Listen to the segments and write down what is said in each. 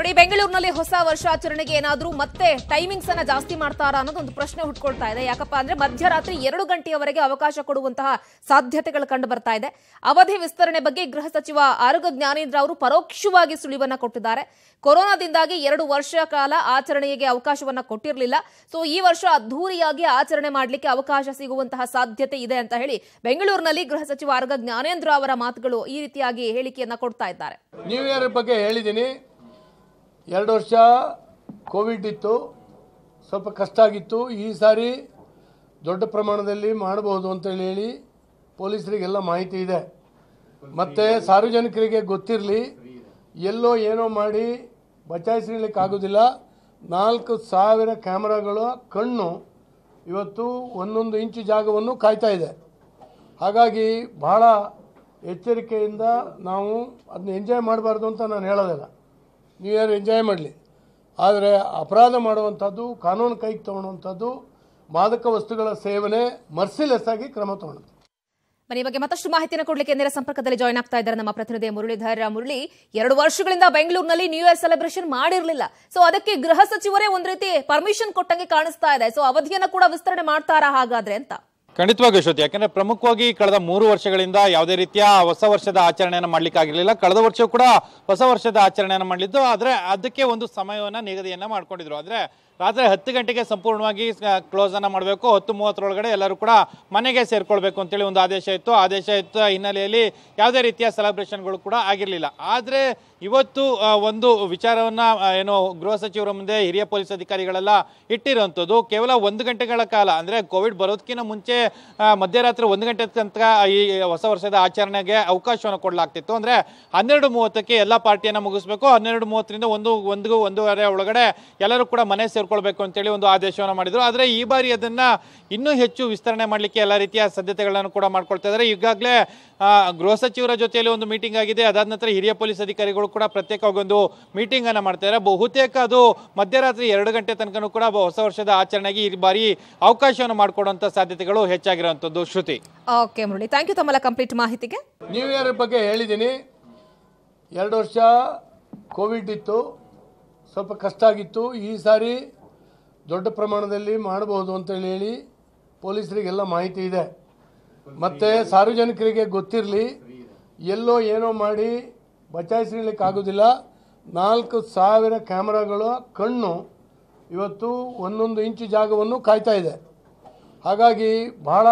ನೋಡಿ ಬೆಂಗಳೂರಿನಲ್ಲಿ ಹೊಸ ವರ್ಷಾಚರಣೆಗೆ ಏನಾದರೂ ಮತ್ತೆ ಟೈಮಿಂಗ್ಸ್ ಅನ್ನ ಜಾಸ್ತಿ ಮಾಡ್ತಾರಾ ಒಂದು ಪ್ರಶ್ನೆ ಹುಟ್ಕೊಳ್ತಾ ಇದೆ ಯಾಕಪ್ಪ ಅಂದ್ರೆ ಮಧ್ಯರಾತ್ರಿ ಎರಡು ಗಂಟೆಯವರೆಗೆ ಅವಕಾಶ ಕೊಡುವಂತಹ ಸಾಧ್ಯತೆಗಳು ಕಂಡು ಬರ್ತಾ ಇದೆ ಅವಧಿ ವಿಸ್ತರಣೆ ಬಗ್ಗೆ ಗೃಹ ಸಚಿವ ಆರೋಗ್ಯ ಜ್ಞಾನೇಂದ್ರ ಅವರು ಪರೋಕ್ಷವಾಗಿ ಸುಳಿವನ್ನ ಕೊಟ್ಟಿದ್ದಾರೆ ಕೊರೋನಾದಿಂದಾಗಿ ಎರಡು ವರ್ಷ ಕಾಲ ಆಚರಣೆಗೆ ಅವಕಾಶವನ್ನ ಕೊಟ್ಟಿರಲಿಲ್ಲ ಸೊ ಈ ವರ್ಷ ಅದ್ದೂರಿಯಾಗಿ ಆಚರಣೆ ಮಾಡಲಿಕ್ಕೆ ಅವಕಾಶ ಸಿಗುವಂತಹ ಸಾಧ್ಯತೆ ಇದೆ ಅಂತ ಹೇಳಿ ಬೆಂಗಳೂರಿನಲ್ಲಿ ಗೃಹ ಸಚಿವ ಆರೋಗ್ಯ ಜ್ಞಾನೇಂದ್ರ ಅವರ ಮಾತುಗಳು ಈ ರೀತಿಯಾಗಿ ಹೇಳಿಕೆಯನ್ನ ಕೊಡ್ತಾ ಇದ್ದಾರೆ ನ್ಯೂ ಇಯರ್ ಬಗ್ಗೆ ಹೇಳಿದ್ದೀನಿ ಎರಡು ವರ್ಷ ಕೋವಿಡ್ ಇತ್ತು ಸ್ವಲ್ಪ ಕಷ್ಟ ಆಗಿತ್ತು ಈ ಸಾರಿ ದೊಡ್ಡ ಪ್ರಮಾಣದಲ್ಲಿ ಮಾಡಬಹುದು ಅಂತೇಳಿ ಹೇಳಿ ಪೊಲೀಸರಿಗೆಲ್ಲ ಮಾಹಿತಿ ಇದೆ ಮತ್ತು ಸಾರ್ವಜನಿಕರಿಗೆ ಗೊತ್ತಿರಲಿ ಎಲ್ಲೋ ಏನೋ ಮಾಡಿ ಆಗೋದಿಲ್ಲ ನಾಲ್ಕು ಸಾವಿರ ಕ್ಯಾಮ್ರಾಗಳ ಕಣ್ಣು ಇವತ್ತು ಒಂದೊಂದು ಇಂಚು ಜಾಗವನ್ನು ಕಾಯ್ತಾ ಇದೆ ಹಾಗಾಗಿ ಭಾಳ ಎಚ್ಚರಿಕೆಯಿಂದ ನಾವು ಅದನ್ನ ಎಂಜಾಯ್ ಮಾಡಬಾರ್ದು ಅಂತ ನಾನು ಹೇಳೋದಿಲ್ಲ ನ್ಯೂ ಇಯರ್ ಎಂಜಾಯ್ ಮಾಡಲಿ ಆದರೆ ಅಪರಾಧ ಮಾಡುವಂಥದ್ದು ಕಾನೂನು ಕೈಗೆ ತಗೊಳ್ಳುವಂಥದ್ದು ಮಾದಕ ವಸ್ತುಗಳ ಸೇವನೆ ಮರ್ಸಿಲೆಸ್ ಆಗಿ ಕ್ರಮ ತಗೊಳ್ಳುತ್ತೆ ಮನೆ ಬಗ್ಗೆ ಮತ್ತಷ್ಟು ಮಾಹಿತಿಯನ್ನು ಕೊಡಲಿಕ್ಕೆ ನೇರ ಸಂಪರ್ಕದಲ್ಲಿ ಜಾಯ್ನ್ ಆಗ್ತಾ ಇದ್ದಾರೆ ನಮ್ಮ ಪ್ರತಿನಿಧಿ ಮುರಳೀಧರ ಮುರಳಿ ಎರಡು ವರ್ಷಗಳಿಂದ ಬೆಂಗಳೂರಿನಲ್ಲಿ ನ್ಯೂ ಇಯರ್ ಸೆಲೆಬ್ರೇಷನ್ ಮಾಡಿರಲಿಲ್ಲ ಸೊ ಅದಕ್ಕೆ ಗೃಹ ಸಚಿವರೇ ಒಂದು ರೀತಿ ಪರ್ಮಿಷನ್ ಕೊಟ್ಟಂಗೆ ಕಾಣಿಸ್ತಾ ಇದೆ ಸೊ ಅವಧಿಯನ್ನು ಕೂಡ ವಿಸ್ತರಣೆ ಮಾಡ್ತಾರಾ ಹಾಗಾದ್ರೆ ಅಂತ ಖಂಡಿತವಾಗಿ ಯಶೋತಿ ಯಾಕಂದ್ರೆ ಪ್ರಮುಖವಾಗಿ ಕಳೆದ ಮೂರು ವರ್ಷಗಳಿಂದ ಯಾವುದೇ ರೀತಿಯ ಹೊಸ ವರ್ಷದ ಆಚರಣೆಯನ್ನು ಮಾಡ್ಲಿಕ್ಕಾಗಿರ್ಲಿಲ್ಲ ಕಳೆದ ವರ್ಷ ಕೂಡ ಹೊಸ ವರ್ಷದ ಆಚರಣೆಯನ್ನು ಮಾಡಲಿದ್ದು ಆದರೆ ಅದಕ್ಕೆ ಒಂದು ಸಮಯವನ್ನು ನಿಗದಿಯನ್ನು ಮಾಡ್ಕೊಂಡಿದ್ರು ಆದರೆ ರಾತ್ರಿ ಹತ್ತು ಗಂಟೆಗೆ ಸಂಪೂರ್ಣವಾಗಿ ಕ್ಲೋಸನ್ನು ಮಾಡಬೇಕು ಹತ್ತು ಮೂವತ್ತರೊಳಗಡೆ ಎಲ್ಲರೂ ಕೂಡ ಮನೆಗೆ ಸೇರಿಕೊಳ್ಬೇಕು ಅಂತೇಳಿ ಒಂದು ಆದೇಶ ಇತ್ತು ಆದೇಶ ಇತ್ತು ಹಿನ್ನೆಲೆಯಲ್ಲಿ ಯಾವುದೇ ರೀತಿಯ ಸೆಲೆಬ್ರೇಷನ್ಗಳು ಕೂಡ ಆಗಿರಲಿಲ್ಲ ಆದರೆ ಇವತ್ತು ಒಂದು ವಿಚಾರವನ್ನು ಏನು ಗೃಹ ಸಚಿವರ ಮುಂದೆ ಹಿರಿಯ ಪೊಲೀಸ್ ಅಧಿಕಾರಿಗಳೆಲ್ಲ ಇಟ್ಟಿರುವಂಥದ್ದು ಕೇವಲ ಒಂದು ಗಂಟೆಗಳ ಕಾಲ ಅಂದರೆ ಕೋವಿಡ್ ಬರೋದಕ್ಕಿಂತ ಮುಂಚೆ ಮಧ್ಯರಾತ್ರಿ ಒಂದು ಗಂಟೆ ತನಕ ಈ ಹೊಸ ವರ್ಷದ ಆಚರಣೆಗೆ ಅವಕಾಶವನ್ನು ಕೊಡಲಾಗ್ತಿತ್ತು ಅಂದರೆ ಹನ್ನೆರಡು ಮೂವತ್ತಕ್ಕೆ ಎಲ್ಲ ಪಾರ್ಟಿಯನ್ನು ಮುಗಿಸ್ಬೇಕು ಹನ್ನೆರಡು ಮೂವತ್ತರಿಂದ ಒಂದು ಒಂದು ಒಂದೂವರೆ ಒಳಗಡೆ ಎಲ್ಲರೂ ಕೂಡ ಮನೆ ಸೇರ್ಕೊಂಡು ನೋಡಿಕೊಳ್ಬೇಕು ಅಂತೇಳಿ ಒಂದು ಆದೇಶವನ್ನು ಮಾಡಿದರು ಆದರೆ ಈ ಬಾರಿ ಅದನ್ನು ಇನ್ನೂ ಹೆಚ್ಚು ವಿಸ್ತರಣೆ ಮಾಡಲಿಕ್ಕೆ ಎಲ್ಲ ರೀತಿಯ ಸಾಧ್ಯತೆಗಳನ್ನು ಕೂಡ ಮಾಡ್ಕೊಳ್ತಾ ಇದ್ದಾರೆ ಈಗಾಗಲೇ ಗೃಹ ಸಚಿವರ ಜೊತೆಯಲ್ಲಿ ಒಂದು ಮೀಟಿಂಗ್ ಆಗಿದೆ ಅದಾದ ನಂತರ ಹಿರಿಯ ಪೊಲೀಸ್ ಅಧಿಕಾರಿಗಳು ಕೂಡ ಪ್ರತ್ಯೇಕವಾಗೊಂದು ಮೀಟಿಂಗನ್ನು ಮಾಡ್ತಾ ಇದ್ದಾರೆ ಬಹುತೇಕ ಅದು ಮಧ್ಯರಾತ್ರಿ ಎರಡು ಗಂಟೆ ತನಕ ಕೂಡ ಹೊಸ ವರ್ಷದ ಆಚರಣೆಗೆ ಈ ಬಾರಿ ಅವಕಾಶವನ್ನು ಮಾಡಿಕೊಡುವಂತಹ ಸಾಧ್ಯತೆಗಳು ಹೆಚ್ಚಾಗಿರುವಂಥದ್ದು Shruti okay Murali thank you ತಮ್ಮಲ್ಲ ಕಂಪ್ಲೀಟ್ ಮಾಹಿತಿಗೆ ನ್ಯೂ ಇಯರ್ ಬಗ್ಗೆ ಹೇಳಿದ್ದೀನಿ ಎರಡು ವರ್ಷ ಕೋವಿಡ್ ಇತ್ತು ಸ್ವಲ್ಪ ಕಷ್ಟ ಆಗಿತ್ತು ಈ ಸಾರಿ ದೊಡ್ಡ ಪ್ರಮಾಣದಲ್ಲಿ ಮಾಡಬಹುದು ಅಂತ ಹೇಳಿ ಪೊಲೀಸರಿಗೆಲ್ಲ ಮಾಹಿತಿ ಇದೆ ಮತ್ತು ಸಾರ್ವಜನಿಕರಿಗೆ ಗೊತ್ತಿರಲಿ ಎಲ್ಲೋ ಏನೋ ಮಾಡಿ ಆಗೋದಿಲ್ಲ ನಾಲ್ಕು ಸಾವಿರ ಕ್ಯಾಮ್ರಾಗಳ ಕಣ್ಣು ಇವತ್ತು ಒಂದೊಂದು ಇಂಚು ಜಾಗವನ್ನು ಕಾಯ್ತಾ ಇದೆ ಹಾಗಾಗಿ ಬಹಳ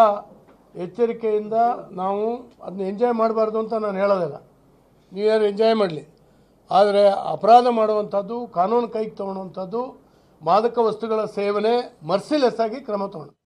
ಎಚ್ಚರಿಕೆಯಿಂದ ನಾವು ಅದನ್ನ ಎಂಜಾಯ್ ಮಾಡಬಾರ್ದು ಅಂತ ನಾನು ಹೇಳೋದಿಲ್ಲ ನೀವು ಯಾರು ಎಂಜಾಯ್ ಮಾಡಲಿ ಆದರೆ ಅಪರಾಧ ಮಾಡುವಂಥದ್ದು ಕಾನೂನು ಕೈಗೆ ತಗೊಳ್ಳುವಂಥದ್ದು ಮಾದಕ ವಸ್ತುಗಳ ಸೇವನೆ ಮರ್ಸಿಲೆಸ್ ಆಗಿ ಕ್ರಮ ತಗೊಂಡು